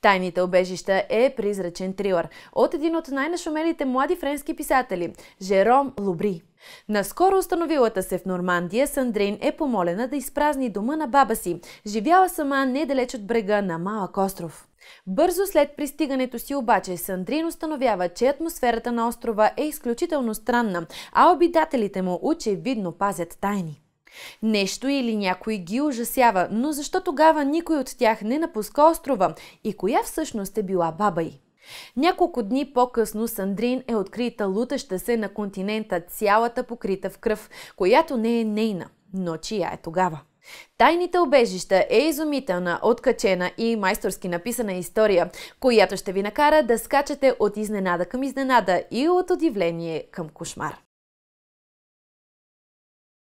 Тайните обежища е призрачен трилър от един от най-нашумелите млади френски писатели – Жером Лобри. Наскоро установилата се в Нормандия, Сандрин е помолена да изпразни дома на баба си. Живяла сама недалеч от брега на малък остров. Бързо след пристигането си обаче Сандрин установява, че атмосферата на острова е изключително странна, а обитателите му очевидно пазят тайни. Нещо или някой ги ужасява, но защо тогава никой от тях не напуска острова и коя всъщност е била баба й? Няколко дни по-късно Сандрин е открита лутаща се на континента, цялата покрита в кръв, която не е нейна, но чия е тогава. Тайните обежища е изумителна, откачена и майсторски написана история, която ще ви накара да скачате от изненада към изненада и от удивление към кошмар.